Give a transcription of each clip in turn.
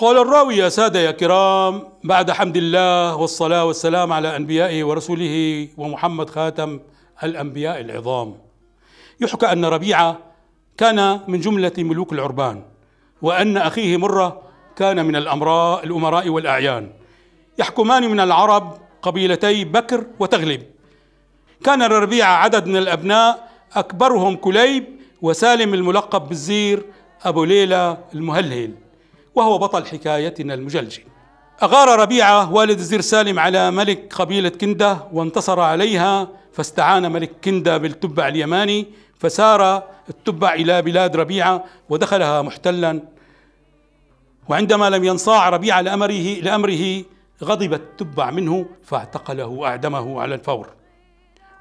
قال الراوي يا سادة يا كرام بعد حمد الله والصلاة والسلام على أنبيائه ورسوله ومحمد خاتم الأنبياء العظام يحكى أن ربيعة كان من جملة ملوك العربان وأن أخيه مرة كان من الأمراء الأمراء والأعيان يحكمان من العرب قبيلتي بكر وتغلب كان لربيعة عدد من الأبناء أكبرهم كليب وسالم الملقب بالزير أبو ليلى المهلهل وهو بطل حكايتنا المجلجل أغار ربيعة والد الزير سالم على ملك قبيلة كندة وانتصر عليها فاستعان ملك كندة بالتبع اليماني فسار التبع إلى بلاد ربيعة ودخلها محتلا وعندما لم ينصاع ربيعة لأمره, لأمره غضب التبع منه فاعتقله وأعدمه على الفور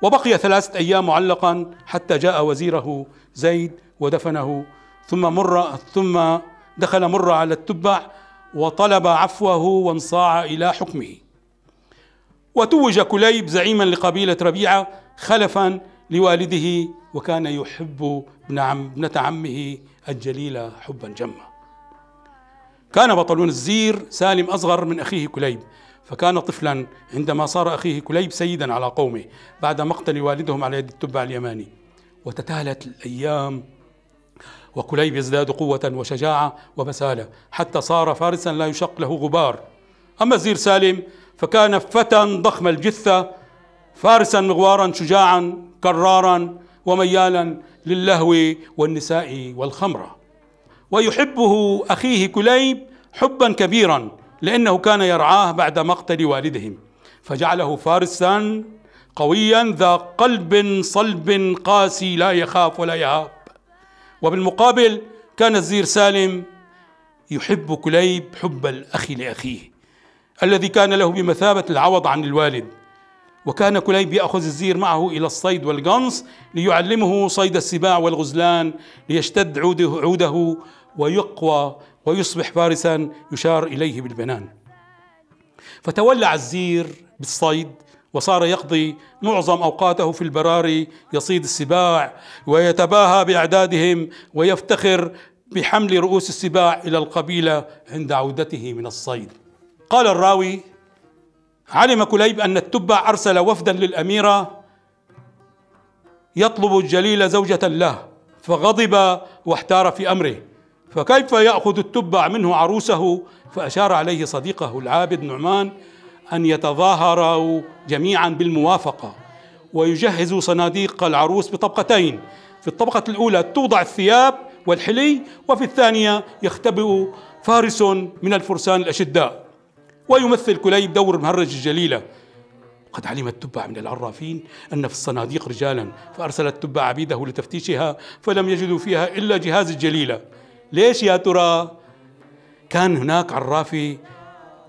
وبقي ثلاثة أيام معلقا حتى جاء وزيره زيد ودفنه ثم مر ثم دخل مرة على التبع وطلب عفوه وانصاع إلى حكمه وتوج كليب زعيما لقبيلة ربيعة خلفا لوالده وكان يحب ابن عم ابنة عمه الجليلة حبا جما كان بطلون الزير سالم أصغر من أخيه كليب فكان طفلا عندما صار أخيه كليب سيدا على قومه بعد مقتل والدهم على يد التبع اليماني وتتالت الأيام وكليب يزداد قوة وشجاعة وبسالة حتى صار فارسا لا يشق له غبار أما الزير سالم فكان فتى ضخم الجثة فارسا مغوارا شجاعا كرارا وميالا للهو والنساء والخمرة ويحبه أخيه كليب حبا كبيرا لأنه كان يرعاه بعد مقتل والدهم فجعله فارسا قويا ذا قلب صلب قاسي لا يخاف ولا يهاب وبالمقابل كان الزير سالم يحب كليب حب الأخ لأخيه الذي كان له بمثابة العوض عن الوالد وكان كليب يأخذ الزير معه إلى الصيد والقنص ليعلمه صيد السباع والغزلان ليشتد عوده, عوده ويقوى ويصبح فارسا يشار إليه بالبنان فتولع الزير بالصيد وصار يقضي معظم اوقاته في البراري يصيد السباع ويتباهى باعدادهم ويفتخر بحمل رؤوس السباع الى القبيله عند عودته من الصيد. قال الراوي: علم كليب ان التبع ارسل وفدا للاميره يطلب الجليل زوجه له فغضب واحتار في امره فكيف ياخذ التبع منه عروسه فاشار عليه صديقه العابد نعمان أن يتظاهروا جميعا بالموافقة ويجهزوا صناديق العروس بطبقتين في الطبقة الأولى توضع الثياب والحلي وفي الثانية يختبئ فارس من الفرسان الأشداء ويمثل كليب دور مهرج الجليلة قد علم التبع من العرافين أن في الصناديق رجالا فأرسل التبع عبيده لتفتيشها فلم يجدوا فيها إلا جهاز الجليلة ليش يا ترى؟ كان هناك عرافي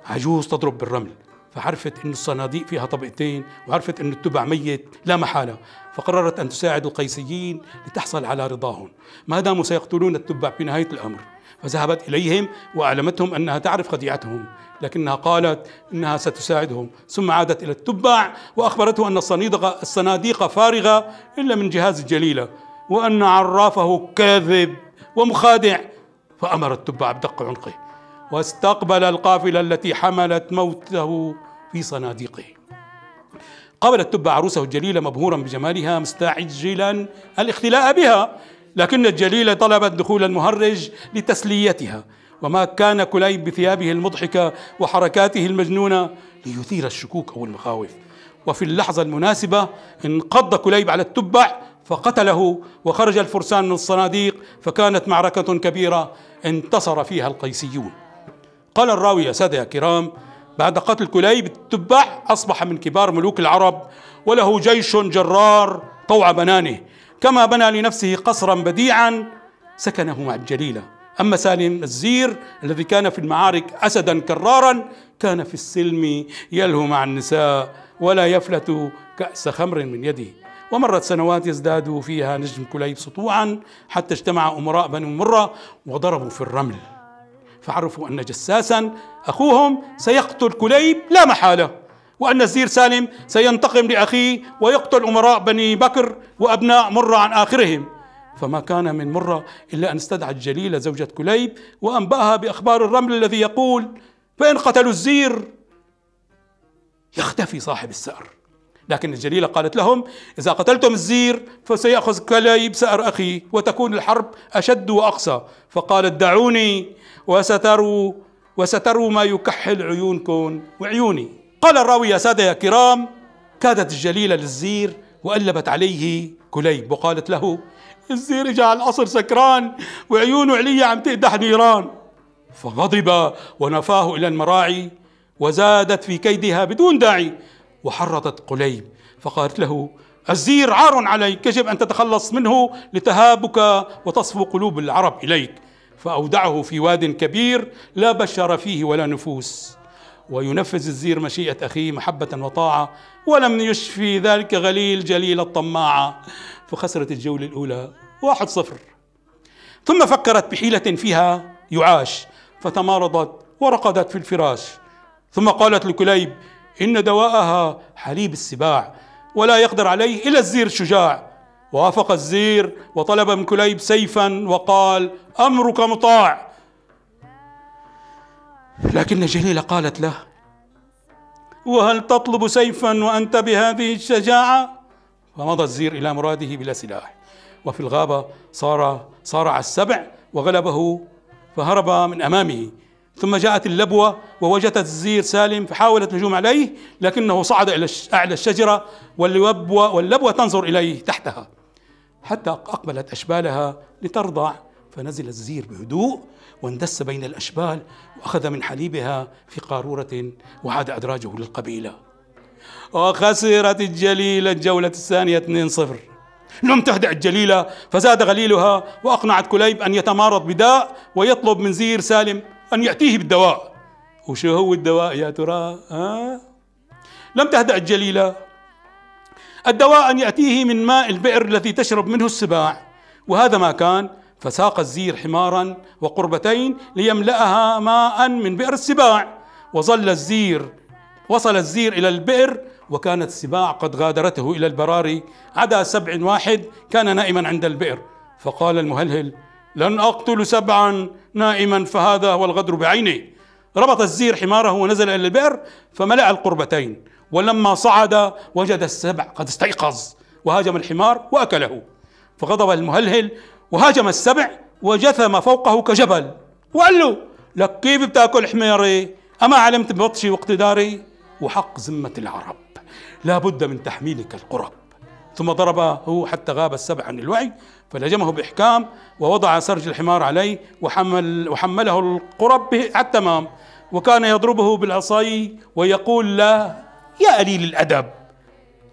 عجوز تضرب بالرمل فعرفت أن الصناديق فيها طبقتين وعرفت أن التبع ميت لا محالة فقررت أن تساعد القيسيين لتحصل على رضاهم ما داموا سيقتلون التبع في نهاية الأمر فذهبت إليهم وأعلمتهم أنها تعرف خديعتهم لكنها قالت إنها ستساعدهم ثم عادت إلى التبع وأخبرته أن الصناديق, الصناديق فارغة إلا من جهاز الجليلة وأن عرافه كاذب ومخادع فأمر التبع بدق عنقه واستقبل القافلة التي حملت موته في صناديقه قبل التب عروسه الجليلة مبهورا بجمالها مستعجلا الاختلاء بها لكن الجليلة طلبت دخول المهرج لتسليتها وما كان كليب بثيابه المضحكة وحركاته المجنونة ليثير الشكوك أو المخاوف وفي اللحظة المناسبة انقض كليب على التبع فقتله وخرج الفرسان من الصناديق فكانت معركة كبيرة انتصر فيها القيسيون قال الراوي يا سادة يا كرام بعد قتل كليب التباع أصبح من كبار ملوك العرب وله جيش جرار طوع بنانه كما بنى لنفسه قصرا بديعا سكنه مع الجليلة أما سالم الزير الذي كان في المعارك أسدا كرارا كان في السلم يلهو مع النساء ولا يفلت كأس خمر من يده ومرت سنوات يزداد فيها نجم كليب سطوعا حتى اجتمع أمراء بني مرة وضربوا في الرمل فعرفوا أن جساسا أخوهم سيقتل كليب لا محالة وأن الزير سالم سينتقم لأخيه ويقتل أمراء بني بكر وأبناء مرة عن آخرهم فما كان من مرة إلا أن استدعت جليلة زوجة كليب وأنبأها بأخبار الرمل الذي يقول فإن قتلوا الزير يختفي صاحب السأر لكن الجليلة قالت لهم إذا قتلتم الزير فسيأخذ كليب سأر أخي وتكون الحرب أشد وأقصى فقالت دعوني وستروا وستروا ما يكحل عيونكم وعيوني قال الراوي يا سادة يا كرام كادت الجليلة للزير وقلبت عليه كليب وقالت له الزير اجى على القصر سكران وعيونه عليا عم تقدح نيران فغضب ونفاه إلى المراعي وزادت في كيدها بدون داعي وحرضت قليب فقالت له الزير عار عليك يجب أن تتخلص منه لتهابك وتصفو قلوب العرب إليك فأودعه في واد كبير لا بشر فيه ولا نفوس وينفذ الزير مشيئة أخيه محبة وطاعة ولم يشفي ذلك غليل جليل الطماعة فخسرت الجولة الأولى واحد صفر ثم فكرت بحيلة فيها يعاش فتمارضت ورقدت في الفراش ثم قالت لكليب إن دواءها حليب السباع ولا يقدر عليه إلا الزير الشجاع وافق الزير وطلب من كليب سيفا وقال أمرك مطاع لكن جليلة قالت له وهل تطلب سيفا وأنت بهذه الشجاعة فمضى الزير إلى مراده بلا سلاح وفي الغابة صار صارع السبع وغلبه فهرب من أمامه ثم جاءت اللبوة ووجدت الزير سالم فحاولت الهجوم عليه لكنه صعد إلى أعلى الشجرة واللبوة, واللبوة تنظر إليه تحتها حتى أقبلت أشبالها لترضع فنزل الزير بهدوء واندس بين الأشبال وأخذ من حليبها في قارورة وعاد أدراجه للقبيلة وخسرت الجليلة الجولة الثانية 2-0 لم تهدأ الجليلة فزاد غليلها وأقنعت كليب أن يتمارض بداء ويطلب من زير سالم أن يأتيه بالدواء وشو هو الدواء يا ترى ها؟ لم تهدأ الجليلة الدواء أن يأتيه من ماء البئر الذي تشرب منه السباع وهذا ما كان فساق الزير حمارا وقربتين ليملأها ماء من بئر السباع وظل الزير وصل الزير إلى البئر وكانت السباع قد غادرته إلى البراري عدا سبع واحد كان نائما عند البئر فقال المهلهل لن أقتل سبعا نائما فهذا هو الغدر بعينه ربط الزير حماره ونزل إلى البئر فملأ القربتين ولما صعد وجد السبع قد استيقظ وهاجم الحمار وأكله فغضب المهلهل وهاجم السبع وجثم فوقه كجبل وقال له لك كيف بتاكل حميري أما علمت ببطشي واقتداري وحق ذمة العرب لا بد من تحميلك القرب ثم ضربه حتى غاب السبع عن الوعي فلجمه بإحكام ووضع سرج الحمار عليه وحمل وحمله القرب به على التمام وكان يضربه بالعصي ويقول له يا قليل الأدب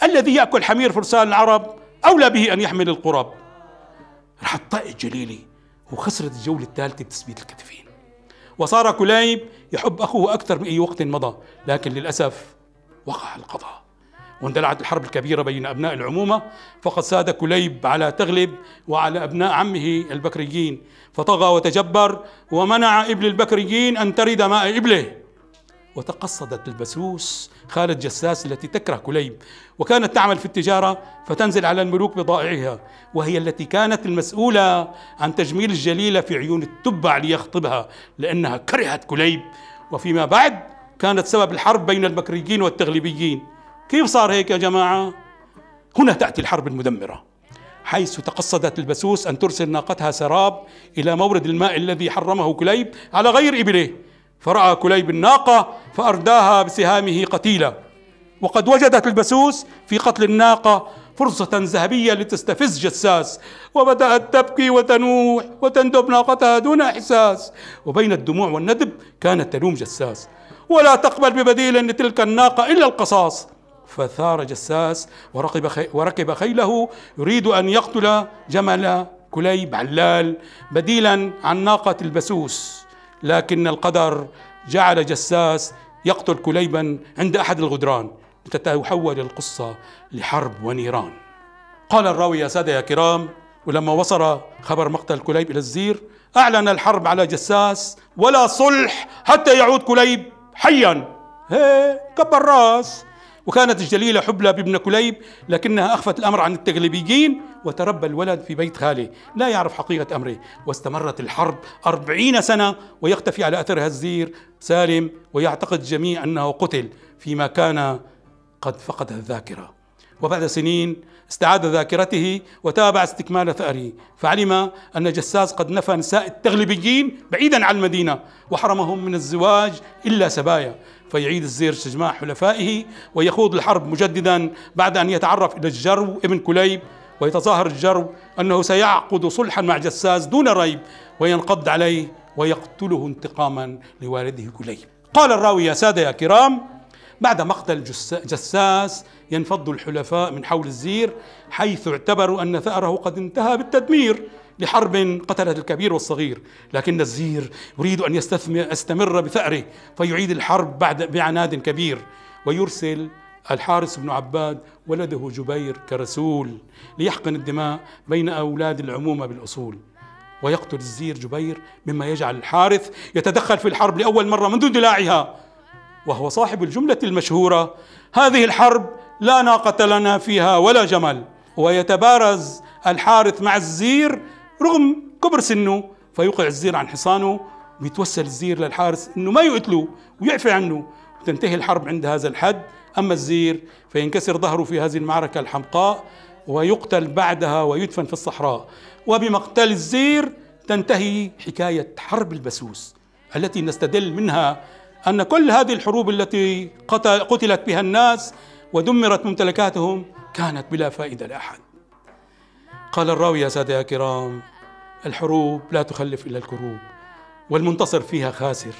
الذي يأكل حمير فرسان العرب أولى به أن يحمل القرب راح الطائي الجليلي وخسرت الجولة الثالثة بتثبيت الكتفين وصار كليب يحب أخوه أكثر من أي وقت مضى لكن للأسف وقع القضاء واندلعت الحرب الكبيرة بين أبناء العمومة فقد ساد كليب على تغلب وعلى أبناء عمه البكريين فطغى وتجبر ومنع إبل البكريين أن ترد ماء إبله وتقصدت البسوس خالة جساس التي تكره كليب وكانت تعمل في التجارة فتنزل على الملوك بضائعها وهي التي كانت المسؤولة عن تجميل الجليلة في عيون التبع ليخطبها لأنها كرهت كليب وفيما بعد كانت سبب الحرب بين البكريين والتغليبيين كيف صار هيك يا جماعة؟ هنا تأتي الحرب المدمرة حيث تقصدت البسوس أن ترسل ناقتها سراب إلى مورد الماء الذي حرمه كليب على غير إبله فرأى كليب الناقة فأرداها بسهامه قتيلة وقد وجدت البسوس في قتل الناقة فرصة ذهبية لتستفز جساس وبدأت تبكي وتنوح وتندب ناقتها دون إحساس وبين الدموع والندب كانت تلوم جساس ولا تقبل ببديل لتلك الناقة إلا القصاص فثار جساس وركب وركب خيله يريد ان يقتل جمل كليب علال بديلا عن ناقه البسوس لكن القدر جعل جساس يقتل كليبا عند احد الغدران لتتحول القصه لحرب ونيران قال الراوي يا ساده يا كرام ولما وصل خبر مقتل كليب الى الزير اعلن الحرب على جساس ولا صلح حتى يعود كليب حيا هي كبر راس وكانت الجليلة حبلى بابن كليب لكنها أخفت الأمر عن التغلبيين وتربى الولد في بيت خاله لا يعرف حقيقة أمره واستمرت الحرب أربعين سنة ويختفي على أثرها الزير سالم ويعتقد جميع أنه قتل فيما كان قد فقد الذاكره وبعد سنين استعاد ذاكرته وتابع استكمال ثأره فعلم أن جساس قد نفى نساء التغلبيين بعيدا عن المدينة وحرمهم من الزواج إلا سبايا فيعيد الزير استجماع حلفائه ويخوض الحرب مجددا بعد أن يتعرف إلى الجرو ابن كليب ويتظاهر الجرو أنه سيعقد صلحا مع جساس دون ريب وينقض عليه ويقتله انتقاما لوالده كليب قال الراوي يا سادة يا كرام بعد مقتل جساس ينفض الحلفاء من حول الزير حيث اعتبروا أن ثأره قد انتهى بالتدمير لحرب قتلت الكبير والصغير لكن الزير يريد أن يستمر بثأره فيعيد الحرب بعد بعناد كبير ويرسل الحارس بن عباد ولده جبير كرسول ليحقن الدماء بين أولاد العمومة بالأصول ويقتل الزير جبير مما يجعل الحارث يتدخل في الحرب لأول مرة منذ اندلاعها وهو صاحب الجملة المشهورة هذه الحرب لا ناقة لنا فيها ولا جمل ويتبارز الحارث مع الزير رغم كبر سنه فيوقع الزير عن حصانه ويتوسل الزير للحارس انه ما يقتله ويعفي عنه وتنتهي الحرب عند هذا الحد اما الزير فينكسر ظهره في هذه المعركه الحمقاء ويقتل بعدها ويدفن في الصحراء وبمقتل الزير تنتهي حكايه حرب البسوس التي نستدل منها أن كل هذه الحروب التي قتلت بها الناس ودمرت ممتلكاتهم كانت بلا فائدة لأحد قال الراوي يا سادة يا كرام الحروب لا تخلف إلا الكروب والمنتصر فيها خاسر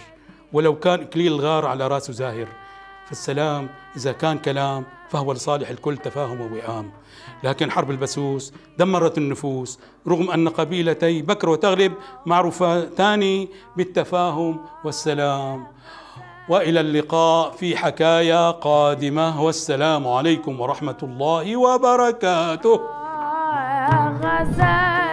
ولو كان إكليل الغار على رأسه زاهر فالسلام إذا كان كلام فهو لصالح الكل تفاهم ووئام لكن حرب البسوس دمرت النفوس رغم أن قبيلتي بكر وتغلب معروفتان بالتفاهم والسلام والى اللقاء في حكايه قادمه والسلام عليكم ورحمه الله وبركاته